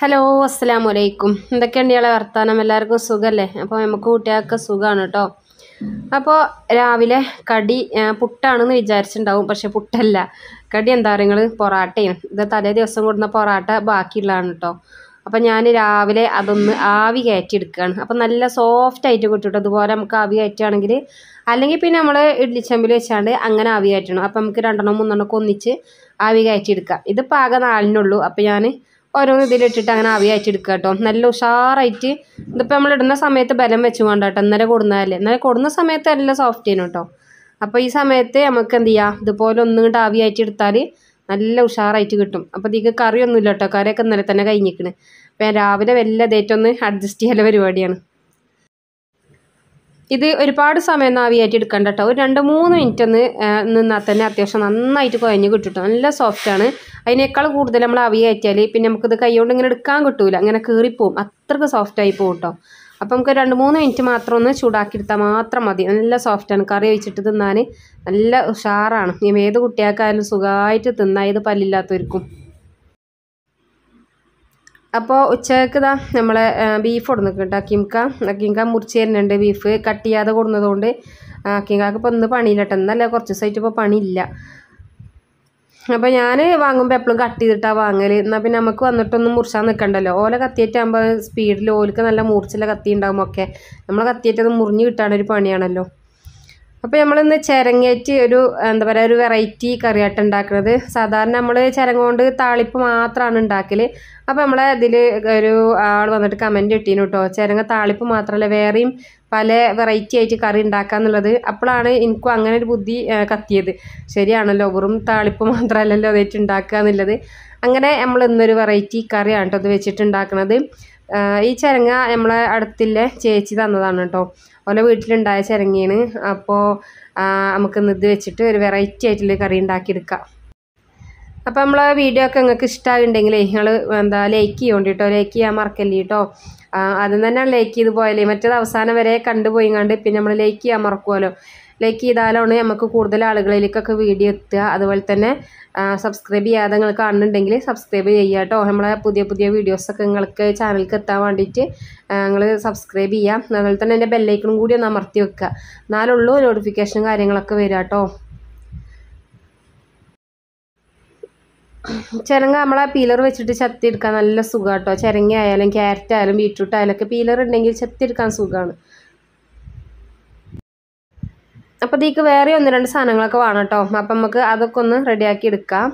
hello അസ്സാം വലൈക്കും എന്തൊക്കെയുണ്ട് ഇയാളെ വർത്താനം എല്ലാവർക്കും സുഖമല്ലേ അപ്പോൾ നമുക്ക് കുട്ടികൾക്ക് സുഖമാണ് കേട്ടോ അപ്പോൾ രാവിലെ കടി പുട്ടാണെന്ന് വിചാരിച്ചിട്ടുണ്ടാവും പക്ഷെ പുട്ടല്ല കടി എന്താ പറയുക നിങ്ങൾ ഇത് തലേ ദിവസം കൊടുക്കുന്ന പൊറാട്ട ബാക്കിയുള്ളതാണ് കേട്ടോ അപ്പം ഞാൻ രാവിലെ അതൊന്ന് ആവി കയറ്റിയെടുക്കുകയാണ് അപ്പം നല്ല സോഫ്റ്റ് ആയിട്ട് കിട്ടും അതുപോലെ നമുക്ക് ആവി കയറ്റുകയാണെങ്കിൽ അല്ലെങ്കിൽ പിന്നെ നമ്മൾ ഇഡ്ലിച്ചമ്പിൽ വെച്ചാണ്ട് അങ്ങനെ ആവി കയറ്റണം അപ്പം നമുക്ക് രണ്ടെണ്ണം ഒക്കെ ഒന്നിച്ച് ആവി കയറ്റിയെടുക്കാം ഇത് പാകം നാലിനുള്ളൂ അപ്പം ഞാൻ ഇതിൽ ഇട്ടിട്ട് അങ്ങനെ ആവിയായിട്ട് എടുക്കുക കേട്ടോ നല്ല ഉഷാറായിട്ട് ഇതിപ്പോൾ നമ്മൾ ഇടുന്ന സമയത്ത് ബലം വെച്ച് വേണ്ട കേട്ടോ ഇന്നലെ കൊടുന്നതല്ലേ ഇന്നലെ കൊടുന്ന സമയത്ത് നല്ല സോഫ്റ്റ് ചെയ്യണം കേട്ടോ അപ്പോൾ ഈ സമയത്ത് നമുക്ക് എന്ത് ചെയ്യുക ഇതുപോലെ ഒന്നും കൂടെ ആവിയായിട്ട് എടുത്താൽ നല്ല ഉഷാറായിട്ട് കിട്ടും അപ്പോൾ ഇതിക്ക് കറിയൊന്നുമില്ല കേട്ടോ കറിയൊക്കെ ഇന്നലെ തന്നെ കഴിഞ്ഞിരിക്കണേ അപ്പം രാവിലെ വല്ല ഡേറ്റ് ഒന്ന് അഡ്ജസ്റ്റ് ചെയ്യാനുള്ള പരിപാടിയാണ് ഇത് ഒരുപാട് സമയം ഒന്ന് ആവിയായിട്ട് എടുക്കണ്ട കേട്ടോ ഒരു രണ്ട് മൂന്ന് മിനിറ്റ് ഒന്ന് നിന്നാൽ തന്നെ അത്യാവശ്യം നന്നായിട്ട് കുഴഞ്ഞ് കിട്ടും നല്ല സോഫ്റ്റാണ് അതിനേക്കാൾ കൂടുതൽ നമ്മൾ ആവിയായിട്ടാൽ പിന്നെ നമുക്കിത് കൈകൊണ്ട് ഇങ്ങനെ എടുക്കാൻ കിട്ടൂല അങ്ങനെ കീറിപ്പോവും സോഫ്റ്റ് സോഫ്റ്റായി പോകും കേട്ടോ അപ്പോൾ നമുക്ക് രണ്ട് മൂന്ന് മിനിറ്റ് മാത്രം ഒന്ന് ചൂടാക്കിയെടുത്താൽ മാത്രം മതി നല്ല സോഫ്റ്റാണ് കറി വെച്ചിട്ട് തിന്നാൻ നല്ല ഉഷാറാണ് ഇനി ഏത് കുട്ടികൾക്കായാലും സുഖമായിട്ട് ഇത് പല്ലില്ലാത്തവർക്കും അപ്പോൾ ഉച്ചക്ക് ഇതാ നമ്മളെ ബീഫ് കൊടുന്നു കേട്ടോ അക്കിംക അക്കിംക മുറിച്ച് തരുന്നുണ്ട് ബീഫ് കട്ട് ചെയ്യാതെ കൊടുന്നതുകൊണ്ട് അക്കിങ്കാക്ക് ഇപ്പോൾ ഇന്ന് പണിയില്ല എന്നല്ല കുറച്ച് ദിവസമായിട്ട് ഇപ്പോൾ പണിയില്ല അപ്പോൾ ഞാൻ വാങ്ങുമ്പോൾ എപ്പോഴും കട്ട് ചെയ്തിട്ടാണ് വാങ്ങൽ എന്നാൽ പിന്നെ നമുക്ക് വന്നിട്ടൊന്നും മുറിച്ചാൽ നിൽക്കണ്ടല്ലോ ഓല കത്തിയേറ്റാകുമ്പോൾ സ്പീഡിൽ ഓലക്ക് നല്ല മൂർച്ചയുള്ള കത്തി ഉണ്ടാകുമ്പോൾ ഒക്കെ നമ്മൾ കത്തിയേറ്റത് മുറിഞ്ഞ് കിട്ടാനൊരു പണിയാണല്ലോ അപ്പോൾ നമ്മളിന്ന് ചിരങ്ങേറ്റ് ഒരു എന്താ പറയുക ഒരു വെറൈറ്റി കറിയായിട്ട് ഉണ്ടാക്കുന്നത് സാധാരണ നമ്മൾ ചിരങ്ങ കൊണ്ട് താളിപ്പ് മാത്രമാണ് ഉണ്ടാക്കൽ അപ്പോൾ നമ്മളെ ഇതിൽ ഒരു ആൾ വന്നിട്ട് കമൻറ്റ് കിട്ടീനു കേട്ടോ ചിരങ്ങ താളിപ്പ് മാത്രമല്ല വേറെയും പല വെറൈറ്റി ആയിട്ട് കറി ഉണ്ടാക്കാന്നുള്ളത് അപ്പോഴാണ് എനിക്കും അങ്ങനെ ഒരു ബുദ്ധി കത്തിയത് ശരിയാണല്ലോ വെറും താളിപ്പ് മാത്രമല്ലല്ലോ അതായിട്ട് ഉണ്ടാക്കുക എന്നുള്ളത് അങ്ങനെ നമ്മൾ ഇന്നൊരു വെറൈറ്റി കറിയാണ് കേട്ടോ അത് വെച്ചിട്ടുണ്ടാക്കുന്നത് ഈ ചിരങ്ങ നമ്മളെ അടുത്തില്ലേ ചേച്ചി തന്നതാണ് കേട്ടോ ഓലെ വീട്ടിലുണ്ടായ ചിരങ്ങിയാണ് അപ്പോൾ നമുക്ക് ഇത് വെച്ചിട്ട് ഒരു വെറൈറ്റി ആയിട്ടുള്ള കറി ഉണ്ടാക്കിയെടുക്കാം അപ്പോൾ നമ്മൾ വീഡിയോ ഒക്കെ നിങ്ങൾക്ക് ഇഷ്ടമായിട്ടുണ്ടെങ്കിലേ നിങ്ങൾ എന്താ ലൈക്ക് ചെയ്യേണ്ടി കേട്ടോ ലൈക്ക് ചെയ്യാൻ മറക്കല്ലേ കേട്ടോ അതും തന്നെ ലൈക്ക് ചെയ്ത് പോയാലേ മറ്റേത് അവസാനം വരെ കണ്ടുപോയി കണ്ട് പിന്നെ നമ്മൾ ലൈക്ക് ചെയ്യാൻ മറക്കുമല്ലോ ലൈക്ക് ചെയ്താലാണ് നമുക്ക് കൂടുതൽ ആളുകളിലേക്കൊക്കെ വീഡിയോ എത്തുക അതുപോലെ തന്നെ സബ്സ്ക്രൈബ് ചെയ്യാതെ നിങ്ങൾ കാണുന്നുണ്ടെങ്കിൽ സബ്സ്ക്രൈബ് ചെയ്യുക കേട്ടോ നമ്മളെ പുതിയ പുതിയ വീഡിയോസൊക്കെ നിങ്ങൾക്ക് ചാനലിൽ എത്താൻ വേണ്ടിയിട്ട് നിങ്ങൾ സബ്സ്ക്രൈബ് ചെയ്യാം അതുപോലെ തന്നെ എൻ്റെ ബെല്ലൈക്കണും കൂടി ഒന്ന് അമർത്തി വെക്കുക എന്നാലുള്ളൂ നോട്ടിഫിക്കേഷനും കാര്യങ്ങളൊക്കെ വരിക കേട്ടോ ചിരങ്ങ നമ്മളെ പീലർ വെച്ചിട്ട് ചെത്തിയെടുക്കാൻ നല്ല സുഖം കേട്ടോ ചിരങ്ങ ആയാലും ക്യാരറ്റ് ആയാലും ബീട്രൂട്ട് ആയാലും ഒക്കെ പീലർ ഉണ്ടെങ്കിൽ ചെത്തിയെടുക്കാൻ സുഖമാണ് അപ്പോൾ ഇതിക്ക് വേറെ ഒന്ന് രണ്ട് സാധനങ്ങളൊക്കെ വേണം കേട്ടോ അപ്പം നമുക്ക് അതൊക്കെ ഒന്ന് റെഡിയാക്കി എടുക്കാം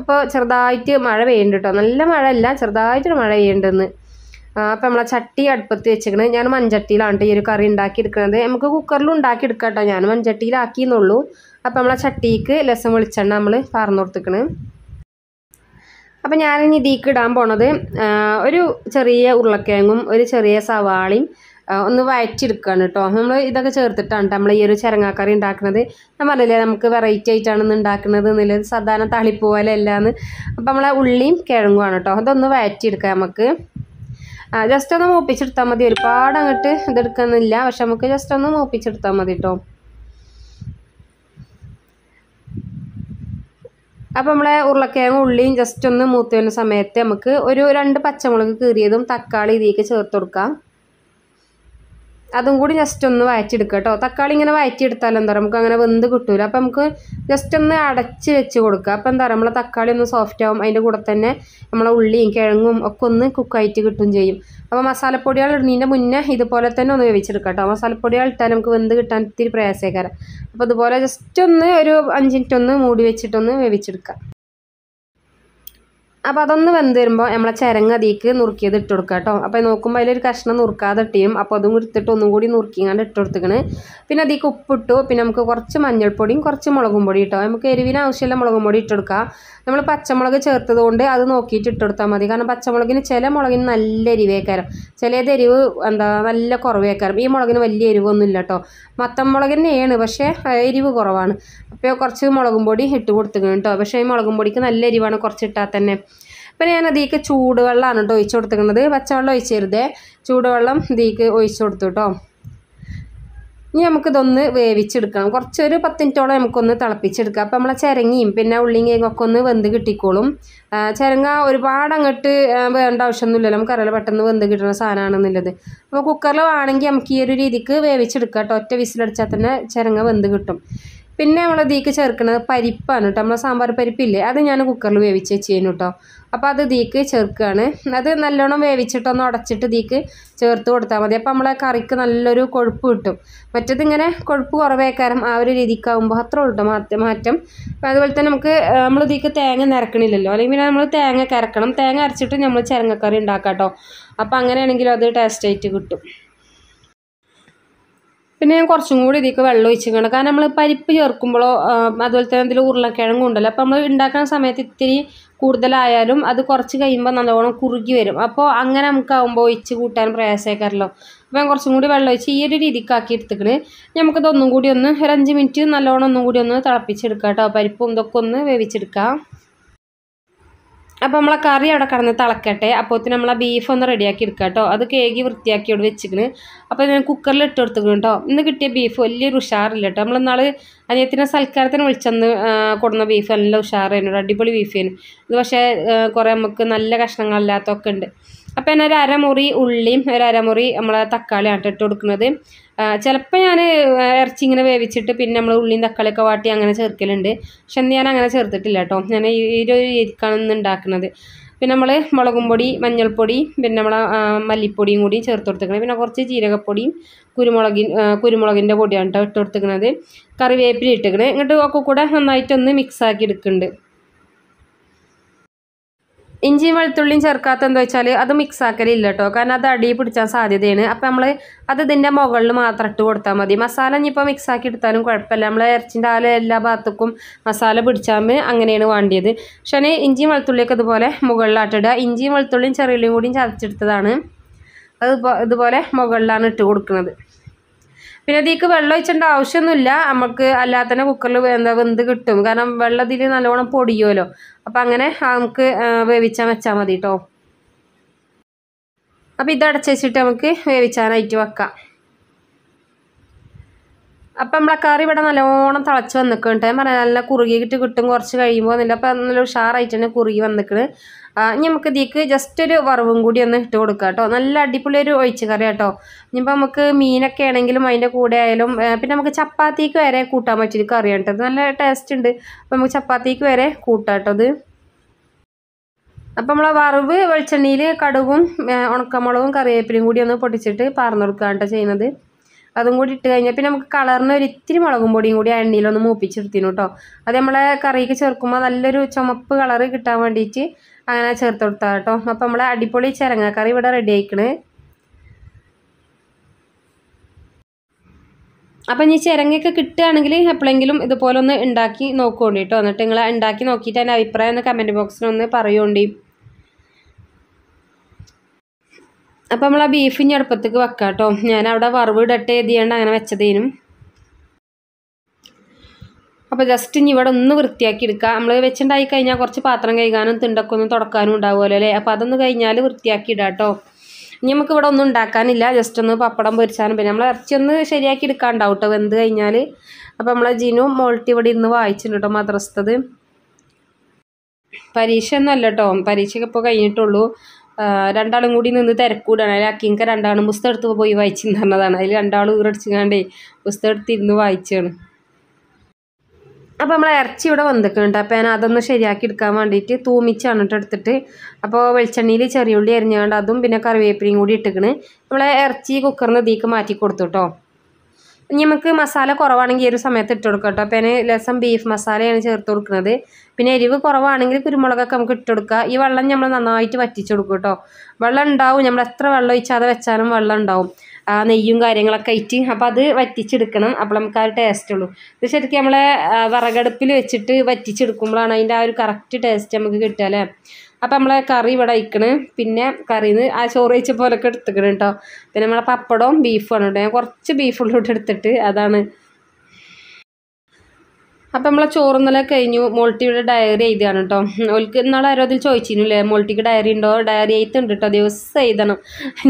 അപ്പോൾ ചെറുതായിട്ട് മഴ പെയ്യുന്നുണ്ട് കേട്ടോ നല്ല മഴ അല്ല ചെറുതായിട്ടൊരു മഴ പെയ്യുന്നുണ്ടെന്ന് അപ്പോൾ നമ്മളെ ചട്ടി അടുപ്പത്ത് വെച്ചിരിക്കണത് ഞാൻ മൺചട്ടിയിലാണ് ഈ ഒരു കറി ഉണ്ടാക്കി എടുക്കുന്നത് നമുക്ക് കുക്കറിലും ഉണ്ടാക്കി എടുക്കാം കേട്ടോ ഞാൻ മൺചട്ടിയിലാക്കിയെന്നുള്ളൂ അപ്പോൾ നമ്മളെ ചട്ടിക്ക് ലസം വെളിച്ചെണ്ണ നമ്മൾ പാർന്നു കൊടുത്തിക്കണ് അപ്പം ഞാനിനി ഇതിക്ക് ഇടാൻ പോണത് ഒരു ചെറിയ ഉരുളക്കിഴങ്ങും ഒരു ചെറിയ സവാളയും ഒന്ന് വയറ്റിയെടുക്കുകയാണ് കേട്ടോ നമ്മൾ ഇതൊക്കെ ചേർത്തിട്ടാണ് നമ്മൾ ഈ ഒരു ചരങ്ങാക്കറി ഉണ്ടാക്കുന്നത് നമ്മളല്ലേ നമുക്ക് വെറൈറ്റി ആയിട്ടാണ് ഉണ്ടാക്കുന്നത് എന്നുള്ളത് സാധാരണ തളിപ്പോലെ അല്ലാന്ന് അപ്പം നമ്മളെ ഉള്ളിയും കിഴങ്ങുമാണ് കേട്ടോ അതൊന്ന് വയറ്റിയെടുക്കുക നമുക്ക് ജസ്റ്റ് ഒന്ന് മൂപ്പിച്ചെടുത്താൽ മതി ഒരുപാട് അങ്ങോട്ട് ഇതെടുക്കുന്നില്ല പക്ഷെ നമുക്ക് ജസ്റ്റ് ഒന്ന് മൂപ്പിച്ചെടുത്താൽ മതി കേട്ടോ അപ്പോൾ നമ്മളെ ഉരുളക്കിഴങ്ങും ഉള്ളിയും ജസ്റ്റ് ഒന്ന് മൂത്ത് വരുന്ന സമയത്ത് നമുക്ക് ഒരു രണ്ട് പച്ചമുളക് കീറിയതും തക്കാളി ഇതിലേക്ക് ചേർത്ത് കൊടുക്കാം അതും കൂടി ജസ്റ്റ് ഒന്ന് വഴറ്റിയെടുക്കുക കേട്ടോ തക്കാളി ഇങ്ങനെ വഴറ്റിയെടുത്താൽ എന്താ നമുക്ക് അങ്ങനെ വെന്ത് കിട്ടൂല അപ്പം നമുക്ക് ജസ്റ്റ് ഒന്ന് അടച്ച് വെച്ച് കൊടുക്കുക അപ്പം എന്താ പറയുക നമ്മളെ തക്കാളി ഒന്ന് സോഫ്റ്റ് ആവും അതിൻ്റെ കൂടെ തന്നെ നമ്മളെ ഉള്ളിയും കിഴങ്ങും ഒക്കെ ഒന്ന് കുക്കായിട്ട് കിട്ടും ചെയ്യും അപ്പോൾ മസാലപ്പൊടികൾ ഇടുന്നതിൻ്റെ മുന്നേ ഇതുപോലെ തന്നെ ഒന്ന് വേവിച്ചെടുക്കുക കേട്ടോ മസാലപ്പൊടികൾ ഇട്ടാൽ നമുക്ക് വെന്ത് കിട്ടാൻ ഇത്തിരി പ്രയാസേക്കാരം അപ്പോൾ അതുപോലെ ജസ്റ്റ് ഒന്ന് ഒരു അഞ്ച് മിനിറ്റ് ഒന്ന് മൂടി വെച്ചിട്ടൊന്ന് വേവിച്ചെടുക്കുക അപ്പോൾ അതൊന്ന് വെന്ത് വരുമ്പോൾ നമ്മളെ ചിരങ്ങ അതിക്ക് നുറുക്കിയത് ഇട്ട് കൊടുക്കുക കേട്ടോ അപ്പോൾ നോക്കുമ്പോൾ അതിലൊരു കഷ്ണം നുറുക്കാതെ ഇട്ടിയും അപ്പോൾ അതും എടുത്തിട്ട് ഒന്നും കൂടി നുറുക്കിങ്ങാണ്ട് ഇട്ട് കൊടുത്തിക്കണ് പിന്നെ അതിക്ക് ഉപ്പിട്ടു പിന്നെ നമുക്ക് കുറച്ച് മഞ്ഞൾപ്പൊടിയും കുറച്ച് മുളകും പൊടി ഇട്ടോ നമുക്ക് എരിവിന് ആവശ്യമില്ല മുളകും പൊടി ഇട്ട് കൊടുക്കാം നമ്മൾ പച്ചമുളക് ചേർത്തത് കൊണ്ട് അത് നോക്കിയിട്ട് ഇട്ട് കൊടുത്താൽ മതി കാരണം പച്ചമുളകിന് ചില മുളകിന് നല്ല എരിവേക്കാരം ചിലത് എരിവ് എന്താ നല്ല കുറവേക്കാരം ഈ മുളകിന് വലിയ ഇല്ല കേട്ടോ മത്തം മുളക് തന്നെയാണ് പക്ഷേ എരിവ് കുറവാണ് അപ്പോൾ കുറച്ച് മുളകും പൊടി ഇട്ട് കൊടുത്തിക്കണം കേട്ടോ പക്ഷേ ഈ മുളകും പൊടിക്ക് നല്ല എരിവാണ് കുറച്ച് ഇട്ടാൽ തന്നെ പിന്നെ ഞാൻ അതിലേക്ക് ചൂടുവെള്ളമാണ് കേട്ടോ ഒഴിച്ചു കൊടുത്തിരിക്കുന്നത് പച്ചവെള്ളം ഒഴിച്ചരുതേ ചൂടുവെള്ളം ഇതിലേക്ക് ഒഴിച്ചു കൊടുത്തു കേട്ടോ ഇനി നമുക്കിതൊന്ന് വേവിച്ചെടുക്കണം കുറച്ചൊരു പത്ത് മിനിറ്റോളം നമുക്കൊന്ന് തിളപ്പിച്ചെടുക്കാം അപ്പോൾ നമ്മളെ ചിരങ്ങിയും പിന്നെ ഉള്ളിയും കേക്കും ഒക്കെ ഒന്ന് വെന്ത് കിട്ടിക്കോളും ചിരങ്ങ ഒരുപാട് അങ്ങോട്ട് വേണ്ട ആവശ്യമൊന്നുമില്ലല്ലോ നമുക്കറിയാലോ പെട്ടെന്ന് വെന്ത് കിട്ടുന്ന സാധനമാണെന്നുള്ളത് അപ്പോൾ കുക്കറിൽ വേണമെങ്കിൽ നമുക്ക് ഈ ഒരു രീതിക്ക് വേവിച്ചെടുക്കാം കേട്ടോ ഒറ്റ വിസിലടിച്ചാൽ തന്നെ ചിരങ്ങ വെന്ത് കിട്ടും പിന്നെ നമ്മൾ ദീക്ക് ചേർക്കുന്നത് പരിപ്പാണ് കേട്ടോ നമ്മളെ സാമ്പാർ പരിപ്പില്ലേ അത് ഞാൻ കുക്കറിൽ വേവിച്ച് വെച്ചേനു കേട്ടോ അപ്പോൾ അത് ദീക്ക് ചേർക്കുകയാണ് അത് നല്ലോണം വേവിച്ചിട്ടൊന്ന് ഉടച്ചിട്ട് ദീക്ക് ചേർത്ത് കൊടുത്താൽ മതി അപ്പോൾ നമ്മളെ കറിക്ക് നല്ലൊരു കൊഴുപ്പ് കിട്ടും ഇങ്ങനെ കൊഴുപ്പ് കുറവേക്കാരം ആ ഒരു രീതിക്കാവുമ്പോൾ അത്ര ഉള്ളൂ മാറ്റം മാറ്റം അതുപോലെ തന്നെ നമുക്ക് നമ്മൾ ദീക്ക് തേങ്ങ നിരക്കണില്ലല്ലോ അല്ലെങ്കിൽ പിന്നെ നമ്മൾ തേങ്ങ കരക്കണം തേങ്ങ അരച്ചിട്ട് നമ്മൾ ചിരങ്ങക്കറി ഉണ്ടാക്കാം കേട്ടോ അപ്പോൾ അങ്ങനെയാണെങ്കിലും അത് ടേസ്റ്റായിട്ട് കിട്ടും പിന്നെ ഞാൻ കുറച്ചും കൂടി ഇതിക്ക് വെള്ളം ഒഴിച്ചിട്ടുണ്ട് കാരണം നമ്മൾ പരിപ്പ് ചേർക്കുമ്പോഴോ അതുപോലെ തന്നെ അതിൽ ഉരുളക്കിഴങ്ങ് ഉണ്ടല്ലോ അപ്പോൾ നമ്മൾ ഉണ്ടാക്കുന്ന സമയത്ത് ഇത്തിരി കൂടുതലായാലും അത് കുറച്ച് കഴിയുമ്പോൾ നല്ലോണം കുറുകി വരും അപ്പോൾ അങ്ങനെ നമുക്കാവുമ്പോൾ ഒഴിച്ച് കൂട്ടാൻ പ്രയാസമായിക്കാറല്ലോ അപ്പോൾ ഞാൻ കുറച്ചും കൂടി വെള്ളം ഒഴിച്ച് ഈ ഒരു രീതിക്കാക്കി എടുത്തിട്ട് നമുക്കത് ഒന്നും കൂടി ഒന്ന് ഒരു അഞ്ച് മിനിറ്റ് നല്ലോണം ഒന്നും കൂടി ഒന്ന് തിളപ്പിച്ചെടുക്കാം കേട്ടോ പരിപ്പും ഇതൊക്കെ ഒന്ന് വേവിച്ചെടുക്കാം അപ്പോൾ നമ്മളെ കറി അവിടെ കടന്ന് തിളക്കട്ടെ അപ്പോഴത്തിന് നമ്മളെ ബീഫ് ഒന്ന് റെഡിയാക്കി എടുക്കുക കേട്ടോ അത് കേകി വൃത്തിയാക്കി അവിടെ വെച്ചിരിക്കുന്നത് അപ്പോൾ ഞാൻ കുക്കറിൽ ഇട്ട് കൊടുത്തിരിക്കുന്നു കേട്ടോ ഇന്ന് കിട്ടിയ ബീഫ് വലിയൊരു ഉഷാറില്ല കേട്ടോ നമ്മൾ ഇന്നാൾ അനിയത്തിനെ സൽക്കാരത്തിന് വിളിച്ചന്ന് കൊടുന്ന ബീഫ് നല്ല ഉഷാറായിരുന്നു അടിപൊളി ബീഫ് ആയിരുന്നു ഇത് പക്ഷേ കുറേ നമുക്ക് നല്ല കഷ്ണങ്ങളല്ലാത്തൊക്കെ ഉണ്ട് അപ്പം ഞാൻ ഒരു അരമുറി ഉള്ളിയും ഒരു അരമുറി നമ്മളെ തക്കാളിയാണ് ഇട്ട് കൊടുക്കുന്നത് ചിലപ്പോൾ ഞാൻ ഇറച്ചി ഇങ്ങനെ വേവിച്ചിട്ട് പിന്നെ നമ്മൾ ഉള്ളിയും തക്കാളിയൊക്കെ വാട്ടി അങ്ങനെ ചേർക്കലുണ്ട് പക്ഷെ എന്ന് ഞാൻ അങ്ങനെ ചേർത്തിട്ടില്ല കേട്ടോ ഞാൻ ഈ ഒരു രീതിക്കാണ് ഇന്ന് ഉണ്ടാക്കുന്നത് പിന്നെ നമ്മൾ മുളകും പൊടി മഞ്ഞൾപ്പൊടി പിന്നെ നമ്മളെ മല്ലിപ്പൊടിയും കൂടി ചേർത്ത് കൊടുത്തേക്കണം പിന്നെ കുറച്ച് ജീരകപ്പൊടിയും കുരുമുളകിൻ കുരുമുളകിൻ്റെ പൊടിയാണ് കേട്ടോ ഇട്ട് കൊടുത്തേക്കുന്നത് കറിവേപ്പില ഇട്ടേക്കണേ എന്നിട്ട് ഒക്കെ കൂടെ നന്നായിട്ടൊന്ന് മിക്സാക്കി എടുക്കുന്നുണ്ട് ഇഞ്ചിയും വെളുത്തുള്ളിയും ചേർക്കാത്ത എന്താ വെച്ചാൽ അത് മിക്സ് ആക്കലില്ല കേട്ടോ കാരണം അത് അടി പിടിച്ചാൽ സാധ്യതയാണ് അപ്പോൾ നമ്മൾ അത് ഇതിൻ്റെ മുകളിൽ മാത്രം ഇട്ട് കൊടുത്താൽ മതി മസാല ഇനിയിപ്പോൾ മിക്സ് ആക്കി എടുത്താലും കുഴപ്പമില്ല നമ്മൾ ഇറച്ചിൻ്റെ ആല എല്ലാ ഭാഗത്തേക്കും മസാല പിടിച്ചാൽ അങ്ങനെയാണ് വേണ്ടിയത് പക്ഷേ ഇഞ്ചിയും വെളുത്തുള്ളിയൊക്കെ ഇതുപോലെ ഇടുക ഇഞ്ചിയും വെളുത്തുള്ളിയും ചെറിയുള്ളിയും കൂടിയും ചതച്ചെടുത്തതാണ് അത് ഇതുപോലെ മുകളിലാണ് ഇട്ട് കൊടുക്കുന്നത് പിന്നെ ഇതിലേക്ക് വെള്ളം ഒഴിച്ചേണ്ട ആവശ്യമൊന്നുമില്ല നമുക്ക് അല്ലാതെ തന്നെ കുക്കറിൽ എന്താ വെന്ത് കിട്ടും കാരണം വെള്ളം ഇതിൽ നല്ലോണം പൊടിയുമല്ലോ അപ്പം അങ്ങനെ നമുക്ക് വേവിച്ചാൽ വെച്ചാൽ മതി കേട്ടോ അപ്പോൾ ഇത് നമുക്ക് വേവിച്ചാനായിട്ട് വെക്കാം അപ്പം നമ്മളെ കറി ഇവിടെ നല്ലോണം തിളച്ച് വന്നിക്കുന്നുണ്ട് ഞാൻ പറയാം നല്ല കിട്ടും കുറച്ച് കഴിയുമ്പോൾ എന്നില്ല അപ്പം നല്ല ഉഷാറായിട്ട് തന്നെ കുറുകി വന്നിട്ടുണ്ട് ഇനി നമുക്ക് ഇതിക്ക് ജസ്റ്റ് ഒരു വറവും കൂടി ഒന്ന് ഇട്ട് കൊടുക്കുക കേട്ടോ നല്ല അടിപൊളി ഒരു ഒഴിച്ച് കറി കേട്ടോ ഇനിയിപ്പോൾ നമുക്ക് മീനൊക്കെ ആണെങ്കിലും അതിൻ്റെ കൂടെ ആയാലും പിന്നെ നമുക്ക് ചപ്പാത്തിക്ക് വരെ കൂട്ടാൻ പറ്റിയൊരു കറി കേട്ടോ നല്ല ടേസ്റ്റ് ഉണ്ട് അപ്പോൾ നമുക്ക് ചപ്പാത്തിക്ക് വരെ കൂട്ടാം കേട്ടോ ഇത് അപ്പോൾ നമ്മൾ വറവ് വെളിച്ചെണ്ണയിൽ കടുകും ഉണക്കമുളകും കറിവേപ്പിലും കൂടി ഒന്ന് പൊട്ടിച്ചിട്ട് പാർന്നു കേട്ടോ ചെയ്യുന്നത് അതും കൂടി ഇട്ട് കഴിഞ്ഞാൽ പിന്നെ നമുക്ക് കളറിന് ഒരു ഇത്തിരി മുളകും പൊടിയും കൂടി എണ്ണയിലൊന്ന് മൂപ്പിച്ചെടുത്തിനു കേട്ടോ അത് നമ്മളെ കറിക്ക് ചേർക്കുമ്പോൾ നല്ലൊരു ചുമപ്പ് കളറ് കിട്ടാൻ വേണ്ടിയിട്ട് അങ്ങനെ ചേർത്ത് കൊടുത്താൽ കേട്ടോ അപ്പോൾ നമ്മൾ അടിപൊളി ചിരങ്ങാക്കറി ഇവിടെ റെഡി ആയിക്കണേ അപ്പം ഇനി ചിരങ്ങയൊക്കെ കിട്ടുകയാണെങ്കിൽ എപ്പോഴെങ്കിലും ഇതുപോലെ ഒന്ന് ഉണ്ടാക്കി നോക്കുകൊണ്ട് കേട്ടോ എന്നിട്ട് നിങ്ങൾ ഉണ്ടാക്കി നോക്കിയിട്ട് എൻ്റെ അഭിപ്രായം ഒന്ന് കമൻറ്റ് ബോക്സിൽ ഒന്ന് പറയുകൊണ്ടി അപ്പം നമ്മൾ ആ ബീഫ് ഇനി അടുപ്പത്തേക്ക് വെക്കാം കേട്ടോ ഞാൻ അവിടെ വറവ് ഇടട്ടെ എഴുതിയാണ്ട് അങ്ങനെ വെച്ചതേനും അപ്പോൾ ജസ്റ്റ് ഇനി ഇവിടെ ഒന്ന് വൃത്തിയാക്കി എടുക്കുക നമ്മൾ വെച്ചിട്ടുണ്ടായി കഴിഞ്ഞാൽ കുറച്ച് പാത്രം കഴുകാനും തിണ്ടൊക്കെ ഒന്ന് തുടക്കാനും ഉണ്ടാവുമല്ലോ അല്ലേ അപ്പോൾ അതൊന്ന് കഴിഞ്ഞാൽ വൃത്തിയാക്കി ഇടാം കേട്ടോ ഇനി നമുക്ക് ഇവിടെ ഒന്നും ഉണ്ടാക്കാനില്ല ജസ്റ്റ് ഒന്ന് പപ്പടം പൊരിച്ചാലും പിന്നെ നമ്മൾ ഇറച്ചി ഒന്ന് ശരിയാക്കി എടുക്കാണ്ടാവും കേട്ടോ വെന്ത് കഴിഞ്ഞാൽ അപ്പോൾ നമ്മളെ ജിനു മോൾട്ടി ഇവിടെ ഇന്ന് വായിച്ചിട്ടുണ്ട് കേട്ടോ മദ്രസത്തത് പരീക്ഷ ഒന്നല്ല കേട്ടോ പരീക്ഷയ്ക്ക് ഇപ്പോൾ കഴിഞ്ഞിട്ടുള്ളൂ രണ്ടാളും കൂടി നിന്ന് തിരക്കൂടാണ് അതിൽ അക്കിങ്ക രണ്ടാളും പുസ്തകം എടുത്ത് പോയി പറഞ്ഞതാണ് അതിൽ രണ്ടാളും കാണ്ടേ പുസ്തകം എടുത്തിരുന്ന് വായിച്ചാണ് അപ്പോൾ നമ്മൾ ഇറച്ചി ഇവിടെ വന്നിട്ടുണ്ട് അപ്പോൾ ഞാൻ അതൊന്ന് ശരിയാക്കി എടുക്കാൻ വേണ്ടിയിട്ട് തൂമിച്ചാണ് കേട്ടോ എടുത്തിട്ട് അപ്പോൾ വെളിച്ചെണ്ണയിൽ ചെറിയുള്ളി അരിഞ്ഞുകൊണ്ട് അതും പിന്നെ കറിവേപ്പിലയും കൂടി ഇട്ടിക്കണ് നമ്മൾ ഇറച്ചി കുക്കറിന് ഇതിക്ക് മാറ്റി കൊടുത്തു കേട്ടോ ഇനി നമുക്ക് മസാല കുറവാണെങ്കിൽ ഈ ഒരു സമയത്ത് ഇട്ട് കൊടുക്കാം കേട്ടോ അപ്പോൾ അതിന് ലസം ബീഫ് മസാലയാണ് ചേർത്ത് കൊടുക്കുന്നത് പിന്നെ എരിവ് കുറവാണെങ്കിൽ കുരുമുളകൊക്കെ നമുക്ക് ഇട്ട് കൊടുക്കുക ഈ വെള്ളം നമ്മൾ നന്നായിട്ട് വറ്റിച്ചു കൊടുക്കും കേട്ടോ വെള്ളം ഉണ്ടാവും നമ്മൾ എത്ര വെള്ളം ഒഴിച്ചാതെ വെച്ചാലും വെള്ളം ഉണ്ടാവും ആ നെയ്യും കാര്യങ്ങളൊക്കെ ആയിട്ട് അപ്പോൾ അത് വറ്റിച്ചെടുക്കണം അപ്പോൾ നമുക്ക് ആ ഒരു ടേസ്റ്റ് ഉള്ളൂ ഇത് ശരിക്കും നമ്മളെ വിറകടുപ്പിൽ വെച്ചിട്ട് വറ്റിച്ചെടുക്കുമ്പോഴാണ് അതിൻ്റെ ആ ഒരു കറക്റ്റ് ടേസ്റ്റ് നമുക്ക് കിട്ടുക അല്ലേ അപ്പം നമ്മളെ കറി ഇവിടെ അയക്കണ് പിന്നെ കറിയിൽ നിന്ന് ആ ചോറ് വെച്ച പോലൊക്കെ എടുത്തിക്കണം കേട്ടോ പിന്നെ നമ്മളെ പപ്പടവും ആണ് കേട്ടോ ഞാൻ കുറച്ച് ബീഫുള്ളൂട്ട് എടുത്തിട്ട് അതാണ് അപ്പം നമ്മളെ ചോറുന്നല കഴിഞ്ഞു മോൾട്ടിയുടെ ഡയറി എഴുതിയാണ് കേട്ടോ ഓൾക്ക് ഇന്നാൾ ആരോ അതിൽ ചോദിച്ചിരുന്നില്ലേ മോൾട്ടിക്ക് ഡയറി ഉണ്ടോ ഡയറി എഴുത്തുണ്ട് കേട്ടോ ദിവസം എഴുതണം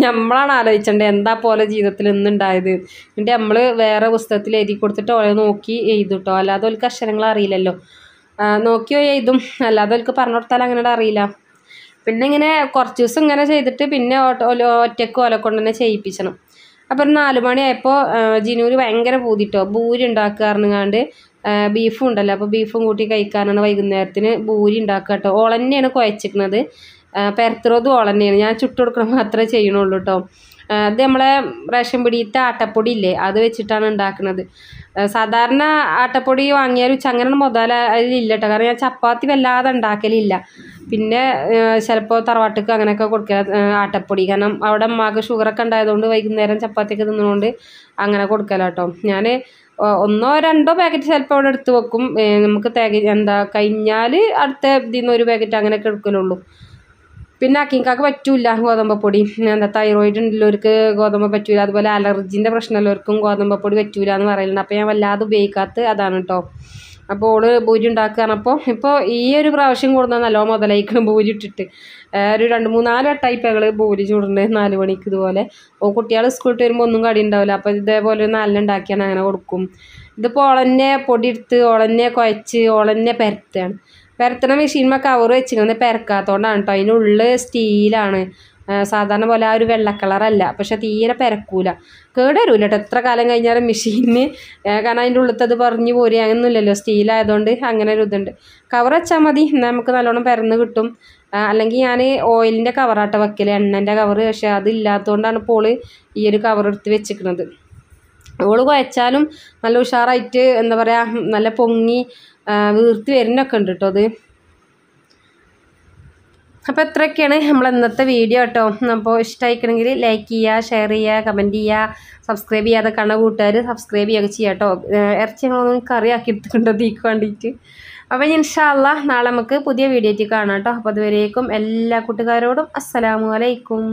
നമ്മളാണ് ആലോചിച്ചേണ്ടത് എന്താ പോലെ ജീവിതത്തിൽ ഇന്നുണ്ടായത് എന്നിട്ട് നമ്മൾ വേറെ പുസ്തകത്തിൽ എഴുതി കൊടുത്തിട്ട് ഓളെ നോക്കി എഴുതും കേട്ടോ അല്ലാതെ ഓൾക്ക് അക്ഷരങ്ങൾ അറിയില്ലല്ലോ നോക്കിയോ എഴുതും അല്ലാതെ ഓൾക്ക് പറഞ്ഞു കൊടുത്താൽ അങ്ങനെ അറിയില്ല പിന്നെ ഇങ്ങനെ കുറച്ച് ദിവസം ഇങ്ങനെ ചെയ്തിട്ട് പിന്നെ ഒറ്റക്ക് ഓലെ കൊണ്ട് തന്നെ ചെയ്യിപ്പിച്ചണം അപ്പം ഒരു നാല് ജിനൂര് ഭയങ്കര പൂതിട്ടോ ഭൂരി ഉണ്ടാക്കാറുണ്ട് ബീഫും ഉണ്ടല്ലോ അപ്പോൾ ബീഫും കൂട്ടി കഴിക്കാനാണ് വൈകുന്നേരത്തിന് ഭൂരി ഉണ്ടാക്കുക കേട്ടോ ഓൾ തന്നെയാണ് കുഴച്ചിരിക്കുന്നത് പെരത്തുറതും ഓൾ തന്നെയാണ് ഞാൻ ചുട്ടുകൊടുക്കണം മാത്രമേ ചെയ്യണുള്ളൂ കേട്ടോ അത് നമ്മളെ റേഷൻ പിടിയിലത്തെ ആട്ടപ്പൊടി ഇല്ലേ അത് വെച്ചിട്ടാണ് ഉണ്ടാക്കുന്നത് സാധാരണ ആട്ടപ്പൊടി വാങ്ങിയാൽ ഉച്ച അങ്ങനെ അതിലില്ല കേട്ടോ കാരണം ഞാൻ ചപ്പാത്തി വല്ലാതെ ഉണ്ടാക്കലില്ല പിന്നെ ചിലപ്പോൾ തറവാട്ടിക്ക് അങ്ങനെയൊക്കെ കൊടുക്കുക ആട്ടപ്പൊടി കാരണം അവിടെ അമ്മാക്ക് ഷുഗറൊക്കെ ഉണ്ടായതുകൊണ്ട് വൈകുന്നേരം ചപ്പാത്തിയൊക്കെ തിന്നുകൊണ്ട് അങ്ങനെ കൊടുക്കലാട്ടോ ഞാൻ ഒന്നോ രണ്ടോ പാക്കറ്റ് ചിലപ്പോൾ അവിടെ എടുത്ത് വെക്കും നമുക്ക് തികഞ്ഞ എന്താ കഴിഞ്ഞാൽ അടുത്ത ഇതിൽ നിന്ന് ഒരു പാക്കറ്റ് അങ്ങനെയൊക്കെ എടുക്കലുള്ളൂ പിന്നെ അക്കിങ്കാക്ക് പറ്റൂല ഗോതമ്പപ്പൊടി എന്താ തൈറോയിഡ് ഉള്ളവർക്ക് ഗോതമ്പ് പറ്റൂല അതുപോലെ അലർജിൻ്റെ പ്രശ്നമുള്ളവർക്കും ഗോതമ്പപ്പൊടി പറ്റൂല എന്ന് പറയലുണ്ട് അപ്പോൾ ഞാൻ വല്ലാതെ ഉപയോഗിക്കാത്ത അതാണ് കേട്ടോ അപ്പോൾ ഓള് പൂജി ഉണ്ടാക്കുകയാണ് അപ്പോൾ ഇപ്പോൾ ഈ ഒരു പ്രാവശ്യം കൂടുന്ന നല്ലോ മുതലായിക്കും പൂരി ഇട്ടിട്ട് ഒരു രണ്ട് നാല് ടൈപ്പകൾ പൂജി ചൂടുണ്ട് നാല് മണിക്ക് ഇതുപോലെ ഓ കുട്ടികൾ സ്കൂളിൽ വരുമ്പോൾ ഒന്നും കടി ഉണ്ടാവില്ല അപ്പോൾ ഇതേപോലെ നല്ല ഉണ്ടാക്കിയാണ് അങ്ങനെ കൊടുക്കും ഇതിപ്പോൾ ഉളന്നെ പൊടി എടുത്ത് ഉളന്നെ കുഴച്ച് ഓളന്നെ പരത്തുകയാണ് പരത്തണ മെഷീൻമ കവർ വെച്ചിങ്ങനെ പരക്കാത്തതുകൊണ്ടാണ് കേട്ടോ അതിനുള്ളിൽ സ്റ്റീലാണ് സാധാരണ പോലെ ആ ഒരു വെള്ള കളറല്ല പക്ഷെ തീരെ പെരക്കൂല കേടരൂല കേട്ടോ എത്ര കാലം കഴിഞ്ഞാലും മെഷീന് കാരണം അതിൻ്റെ ഉള്ളത്തത് പറഞ്ഞു പോരുക അങ്ങനൊന്നുമില്ലല്ലോ സ്റ്റീലായതുകൊണ്ട് അങ്ങനെ ഒരു ഇതുണ്ട് കവർ വെച്ചാൽ മതി നമുക്ക് നല്ലോണം പെരന്ന് കിട്ടും അല്ലെങ്കിൽ ഞാൻ ഓയിലിൻ്റെ കവറാട്ട വെക്കൽ എണ്ണൻ്റെ കവർ പക്ഷേ അതില്ലാത്തതുകൊണ്ടാണ് ഇപ്പോൾ ഈ ഒരു കവർ എടുത്ത് വെച്ചിരിക്കുന്നത് ഓള് കുഴച്ചാലും നല്ല ഉഷാറായിട്ട് എന്താ പറയുക നല്ല പൊങ്ങി വീർത്ത് വരുന്നൊക്കെ ഉണ്ട് കേട്ടോ അത് അപ്പോൾ ഇത്രയൊക്കെയാണ് നമ്മൾ ഇന്നത്തെ വീഡിയോ കേട്ടോ അപ്പോൾ ഇഷ്ടമായിക്കണമെങ്കിൽ ലൈക്ക് ചെയ്യുക ഷെയർ ചെയ്യുക കമൻറ്റ് ചെയ്യുക സബ്സ്ക്രൈബ് ചെയ്യാതെ കണ കൂട്ടുകാർ സബ്സ്ക്രൈബ് ചെയ്യുക ചെയ്യാം കേട്ടോ ഇറച്ചി ഞങ്ങളൊന്നും കറിയാക്കി എടുത്തിട്ടുണ്ടോ തീക്ക് വേണ്ടിയിട്ട് അപ്പോൾ ഇൻഷാല്ല നാളെ നമുക്ക് പുതിയ വീഡിയോയ്ക്ക് കാണാം കേട്ടോ അപ്പോൾ അതുവരേക്കും എല്ലാ കൂട്ടുകാരോടും അസ്സലാമലൈക്കും